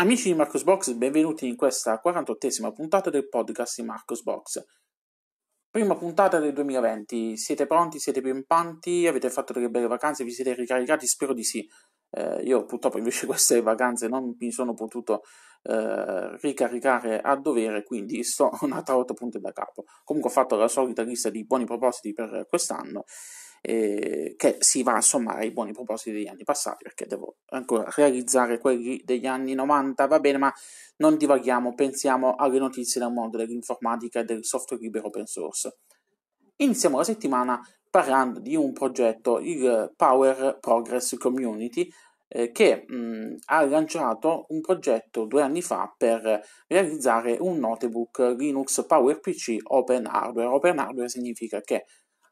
Amici di Marcosbox, benvenuti in questa 48esima puntata del podcast di Marcosbox. Prima puntata del 2020, siete pronti? Siete pimpanti? Avete fatto delle belle vacanze? Vi siete ricaricati? Spero di sì. Eh, io purtroppo invece queste vacanze non mi sono potuto eh, ricaricare a dovere, quindi sto una 8 punto da capo. Comunque ho fatto la solita lista di buoni propositi per quest'anno eh, che si va a sommare ai buoni propositi degli anni passati, perché devo ancora realizzare quelli degli anni 90, va bene, ma non divaghiamo, pensiamo alle notizie del mondo dell'informatica e del software libero open source. Iniziamo la settimana parlando di un progetto, il Power Progress Community, eh, che mh, mm, ha lanciato un progetto due anni fa per realizzare un notebook Linux PowerPC Open Hardware. Open Hardware significa che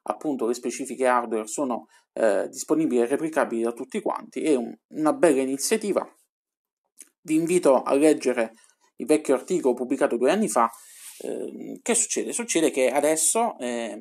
appunto le specifiche hardware sono eh, disponibili e replicabili da tutti quanti, è un, una bella iniziativa. Vi invito a leggere il vecchio articolo pubblicato due anni fa. Eh, che succede? Succede che adesso, eh,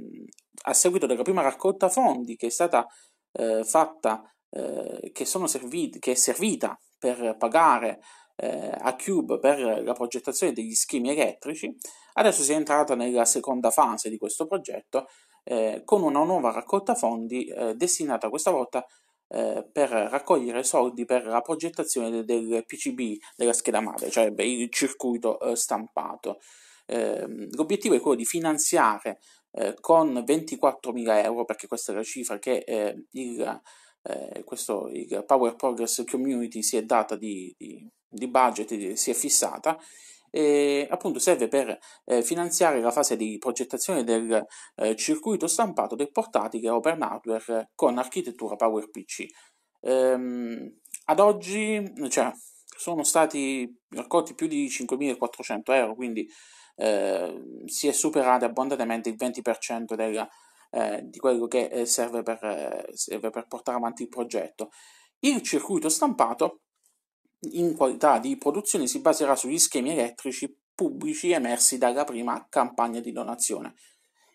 a seguito della prima raccolta fondi che è stata eh, fatta, eh, che, serviti, che, è servita per pagare eh, a Cube per la progettazione degli schemi elettrici, adesso si è entrata nella seconda fase di questo progetto eh, con una nuova raccolta fondi eh, destinata questa volta eh, per raccogliere soldi per la progettazione del PCB della scheda madre, cioè beh, il circuito eh, stampato. Ehm, l'obiettivo è quello di finanziare eh, con 24.000 euro, perché questa è la cifra che eh, il, questo, il Power Progress Community si è data di, di, di budget, si è fissata, e appunto serve per eh, finanziare la fase di progettazione del eh, circuito stampato del portatile Open Hardware con architettura PowerPC. Ehm, ad oggi cioè, sono stati raccolti più di 5.400 euro, quindi eh, si è superato abbondantemente il 20% della, eh, di quello che eh, serve per, eh, serve per portare avanti il progetto. Il circuito stampato in qualità di produzione si baserà sugli schemi elettrici pubblici emersi dalla prima campagna di donazione.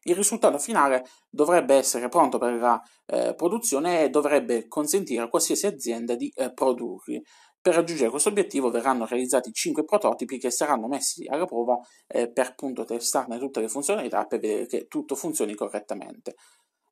Il risultato finale dovrebbe essere pronto per la eh, produzione e dovrebbe consentire a qualsiasi azienda di eh, produrli. Per raggiungere questo obiettivo verranno realizzati 5 prototipi che saranno messi alla prova eh, per appunto testarne tutte le funzionalità per vedere che tutto funzioni correttamente.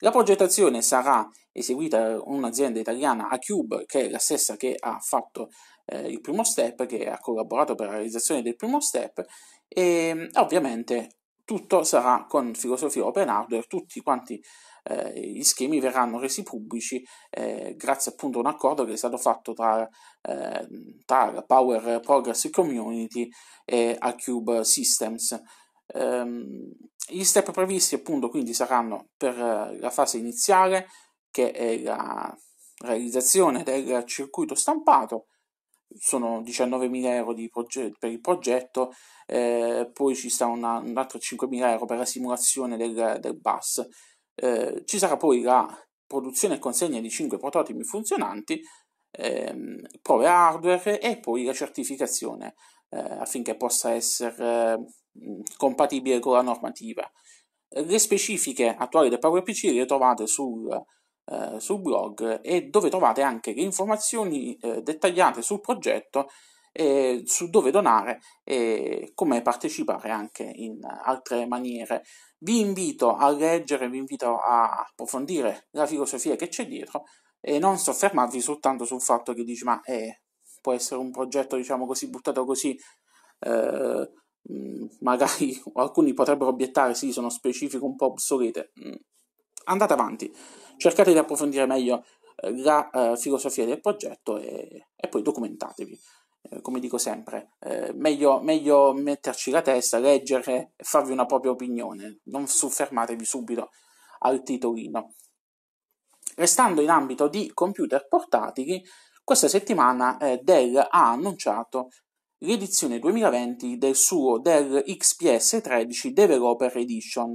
La progettazione sarà eseguita da un'azienda italiana, Acube, che è la stessa che ha fatto eh, il primo step, che ha collaborato per la realizzazione del primo step e mm, ovviamente tutto sarà con filosofia open hardware, tutti quanti eh, gli schemi verranno resi pubblici eh, grazie appunto a un accordo che è stato fatto tra, eh, tra la Power Progress Community e a Cube Systems. Ehm, gli step previsti appunto quindi saranno per eh, la fase iniziale che è la realizzazione del circuito stampato, sono 19.000 euro proget- per il progetto, eh, poi ci sarà una, un altro 5.000 euro per la simulazione del, del bus, eh, ci sarà poi la produzione e consegna di 5 prototipi funzionanti, ehm, prove hardware e poi la certificazione eh, affinché possa essere mm, compatibile con la normativa. Le specifiche attuali del PowerPC le trovate sul eh, sul blog e dove trovate anche le informazioni eh, dettagliate sul progetto e su dove donare e come partecipare anche in altre maniere. Vi invito a leggere, vi invito a approfondire la filosofia che c'è dietro e non soffermarvi soltanto sul fatto che dici ma eh, può essere un progetto diciamo così buttato così eh, magari alcuni potrebbero obiettare sì sono specifico un po' obsolete andate avanti cercate di approfondire meglio eh, la eh, filosofia del progetto e, e poi documentatevi. Eh, come dico sempre, eh, meglio, meglio, metterci la testa, leggere e farvi una propria opinione, non soffermatevi subito al titolino. Restando in ambito di computer portatili, questa settimana eh, Dell ha annunciato l'edizione 2020 del suo Dell XPS 13 Developer Edition,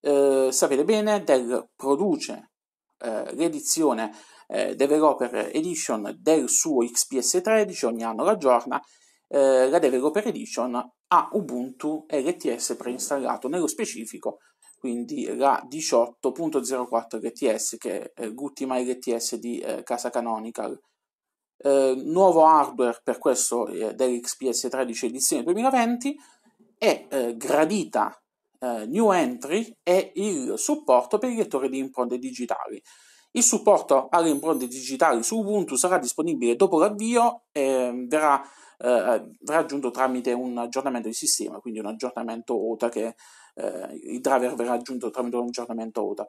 eh, sapete bene, Dell produce eh, l'edizione eh, Developer Edition del suo XPS 13, ogni anno la aggiorna, eh, la Developer Edition ha Ubuntu LTS preinstallato, nello specifico quindi la 18.04 LTS che è l'ultima LTS di eh, casa Canonical. Eh, nuovo hardware per questo dell'XPS 13 edizione 2020 è gradita eh, New Entry è il supporto per i lettori di impronte digitali. Il supporto alle impronte digitali su Ubuntu sarà disponibile dopo l'avvio e verrà, eh, verrà aggiunto tramite un aggiornamento di sistema, quindi un aggiornamento OTA che eh, il driver verrà aggiunto tramite un aggiornamento OTA.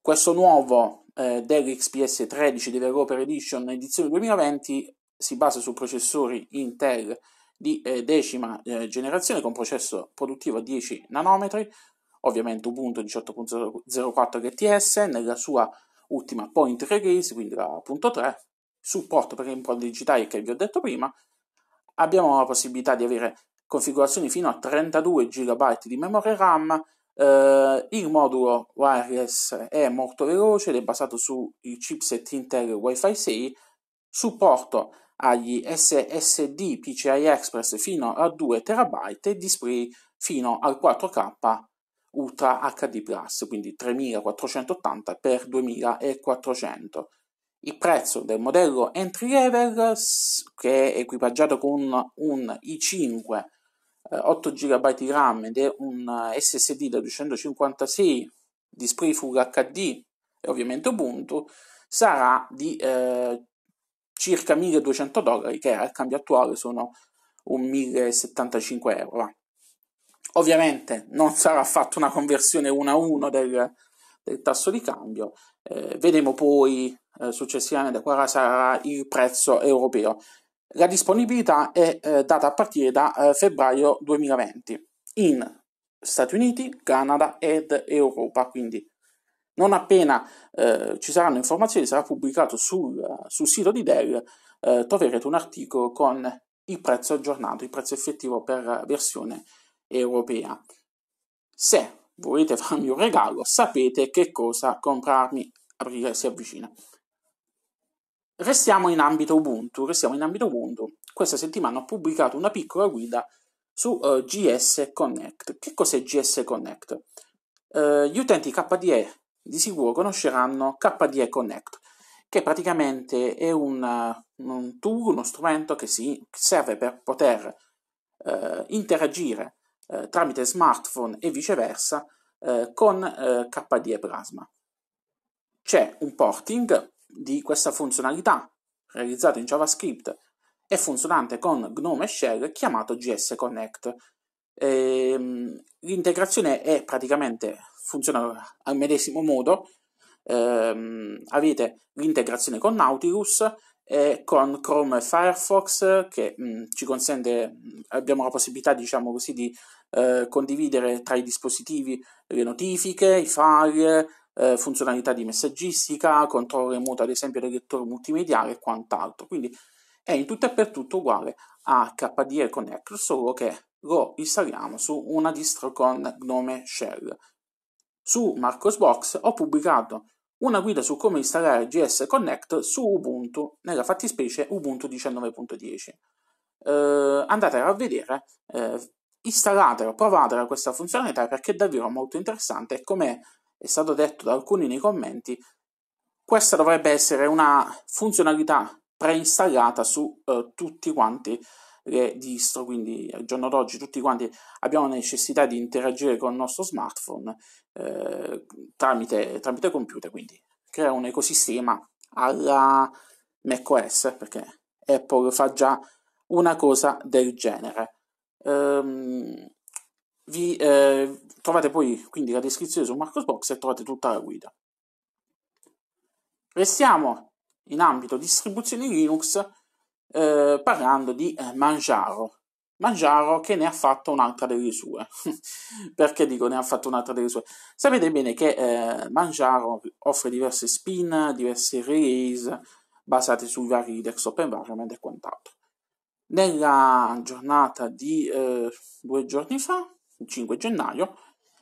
Questo nuovo eh, Dell XPS 13 Developer Edition edizione 2020 si basa su processori Intel di eh, decima eh, generazione con processo produttivo a 10 nanometri, ovviamente Ubuntu 18.04 GTS nella sua ultima point release, quindi la punto 3, supporto per import digitali che vi ho detto prima, abbiamo la possibilità di avere configurazioni fino a 32 GB di memoria RAM, eh, il modulo wireless è molto veloce ed è basato sul chipset Intel Wi-Fi 6, supporto agli SSD PCI Express fino a 2 TB e display fino al 4K Ultra HD Plus, quindi 3480 x 2400. Il prezzo del modello entry level, che è equipaggiato con un i5 8 GB di RAM ed è un eh, SSD da 256 display Full HD e ovviamente Ubuntu, sarà di eh, circa 1200 dollari, che al cambio attuale sono 1075 euro. Ovviamente non sarà fatta una conversione 1 a 1 del, del tasso di cambio, eh, vedremo poi eh, successivamente quale sarà il prezzo europeo. La disponibilità è eh, data a partire da eh, febbraio 2020 in Stati Uniti, Canada ed Europa, quindi non appena eh, ci saranno informazioni, sarà pubblicato sul, eh, sul sito di Dell, eh, troverete un articolo con il prezzo aggiornato, il prezzo effettivo per versione europea. Se volete farmi un regalo, sapete che cosa comprarmi perché si avvicina. Restiamo in ambito Ubuntu, restiamo in ambito Ubuntu. Questa settimana ho pubblicato una piccola guida su uh, eh, GS Connect. Che cos'è GS Connect? Uh, gli utenti KDE di sicuro conosceranno KDE Connect, che praticamente è un, un tool, uno strumento che, si, serve per poter eh, interagire eh, tramite smartphone e viceversa eh, con eh, KDE Plasma. C'è un porting di questa funzionalità realizzato in JavaScript e funzionante con GNOME Shell chiamato GS Connect. Ehm, l'integrazione è praticamente funziona al medesimo modo. Ehm, avete l'integrazione con Nautilus e con Chrome e Firefox che mh, mm, ci consente, mm, abbiamo la possibilità, diciamo così, di eh, condividere tra i dispositivi le notifiche, i file, eh, funzionalità di messaggistica, controllo remoto ad esempio del lettore multimediale e quant'altro. Quindi è in tutto e per tutto uguale a KDE Connect, solo che lo installiamo su una distro con Gnome Shell su Marcosbox ho pubblicato una guida su come installare GS Connect su Ubuntu, nella fattispecie Ubuntu 19.10. Eh, andatela a vedere, eh, installatela, provatela questa funzionalità perché è davvero molto interessante e come è stato detto da alcuni nei commenti, questa dovrebbe essere una funzionalità preinstallata su eh, tutti quanti le distro, quindi al giorno d'oggi tutti quanti abbiamo necessità di interagire con il nostro smartphone eh, tramite, tramite computer, quindi crea un ecosistema alla macOS, perché Apple fa già una cosa del genere. Um, vi, eh, trovate poi quindi la descrizione su Marcos Box e trovate tutta la guida. Restiamo in ambito distribuzioni Linux eh, parlando di eh, Manjaro, Mangiaro che ne ha fatto un'altra delle sue. Perché dico ne ha fatto un'altra delle sue? Sapete bene che eh, Mangiaro offre diverse spin, diverse release basate sui vari open environment e quant'altro. Nella giornata di eh, due giorni fa, il 5 gennaio,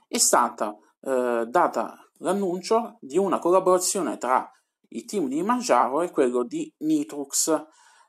è stata eh, data l'annuncio di una collaborazione tra il team di Mangiaro e quello di Nitrux.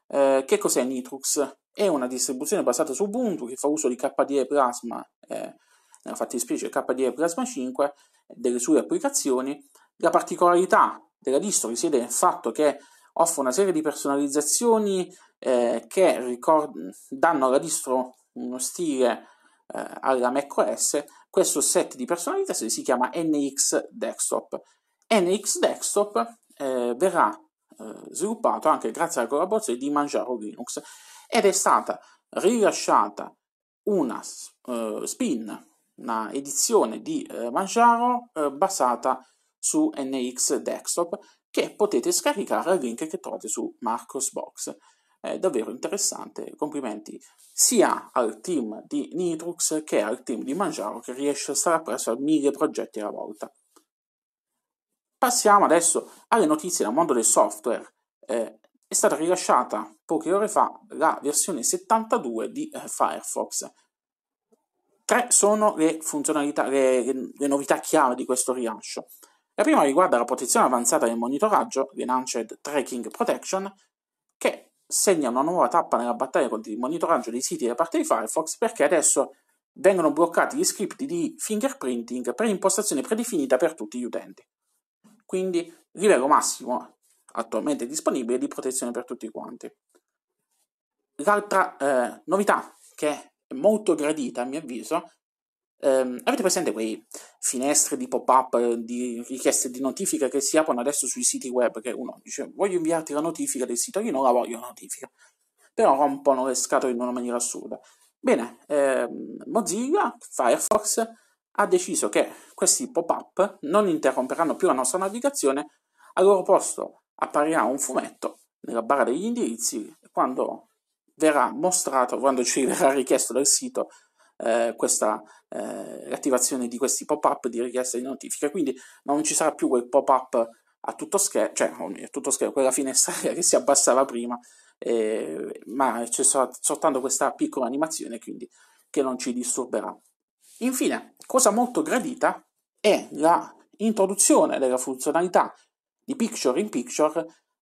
Eh, che cos'è Nitrux? È una distribuzione basata su Ubuntu che fa uso di KDE Plasma, eh, nella fattispecie KDE Plasma 5, delle sue applicazioni. La particolarità della distro risiede nel fatto che offre una serie di personalizzazioni eh, che ricord- danno alla distro uno stile eh, alla macOS. Questo set di personalizzazioni si chiama NX Desktop. NX Desktop eh, verrà eh, sviluppato anche grazie alla collaborazione di Manjaro Linux ed è stata rilasciata una uh, spin, una edizione di uh, Manjaro uh, basata su NX Desktop che potete scaricare al link che trovate su Marcosbox. È davvero interessante, complimenti sia al team di Nitrux che al team di Manjaro che riesce a stare appresso a mille progetti alla volta. Passiamo adesso alle notizie dal mondo del software. Eh, è stata rilasciata poche ore fa la versione 72 di eh, Firefox. Tre sono le funzionalità, le, le novità chiave di questo rilascio. La prima riguarda la protezione avanzata del monitoraggio, l'Enhanced Tracking Protection, che segna una nuova tappa nella battaglia contro il monitoraggio dei siti da parte di Firefox perché adesso vengono bloccati gli script di fingerprinting per impostazione predefinita per tutti gli utenti. Quindi livello massimo attualmente disponibile di protezione per tutti quanti. L'altra eh, novità che è molto gradita a mio avviso Um, avete presente quei finestre di pop-up eh, di richieste di notifica che si aprono adesso sui siti web? Che uno dice voglio inviarti la notifica del sito, io non la voglio la notifica, però rompono le scatole in una maniera assurda. Bene, ehm, Mozilla, Firefox ha deciso che questi pop-up non interromperanno più la nostra navigazione, al loro posto apparirà un fumetto nella barra degli indirizzi quando verrà mostrato, quando ci verrà richiesto dal sito eh, questa eh, l'attivazione di questi pop-up di richiesta di notifica. Quindi non ci sarà più quel pop-up a tutto schermo, cioè a tutto schermo, quella finestra che si abbassava prima, eh, ma c'è soltanto questa piccola animazione quindi che non ci disturberà. Infine, cosa molto gradita è l'introduzione della funzionalità di picture in picture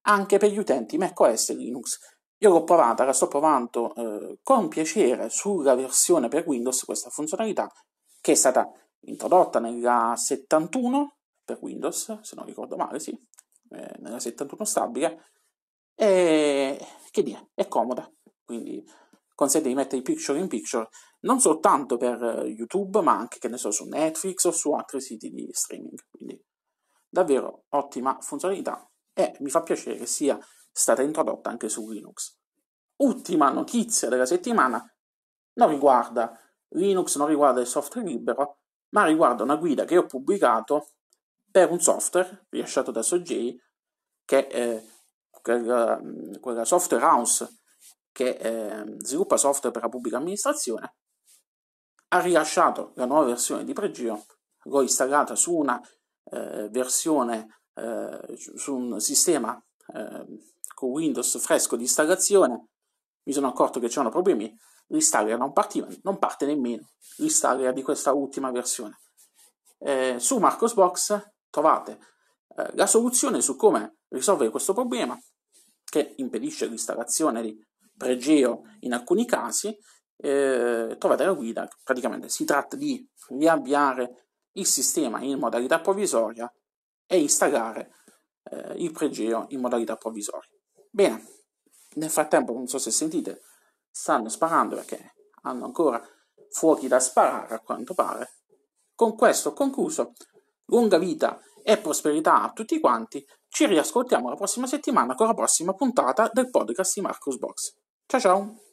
anche per gli utenti macOS e Linux. Io l'ho provata, la sto provando eh, con piacere sulla versione per Windows questa funzionalità che è stata introdotta nella 71 per Windows, se non ricordo male, sì, eh, nella 71 stabile e che dire, è comoda, quindi consente di mettere i picture in picture non soltanto per YouTube, ma anche che ne so, su Netflix o su altri siti di streaming. Quindi davvero ottima funzionalità e mi fa piacere che sia stata introdotta anche su Linux. Ultima notizia della settimana non riguarda Linux, non riguarda il software libero, ma riguarda una guida che ho pubblicato per un software rilasciato da Sogei, che è eh, quella, mm, quella software house che eh, sviluppa software per la pubblica amministrazione, ha rilasciato la nuova versione di Pregio, l'ho installata su una eh, versione eh, su un sistema eh, con Windows fresco di installazione, mi sono accorto che c'erano problemi, l'installer non partiva, non parte nemmeno l'installer di questa ultima versione. Eh, su Marcosbox trovate la soluzione su come risolvere questo problema che impedisce l'installazione di pregeo in alcuni casi, eh, trovate la guida, praticamente si tratta di riavviare il sistema in modalità provvisoria e installare eh, il pregio in modalità provvisoria. Bene, nel frattempo, non so se sentite, stanno sparando perché hanno ancora fuochi da sparare a quanto pare. Con questo concluso, lunga vita e prosperità a tutti quanti. Ci riascoltiamo la prossima settimana con la prossima puntata del podcast di Marcos Box. Ciao ciao!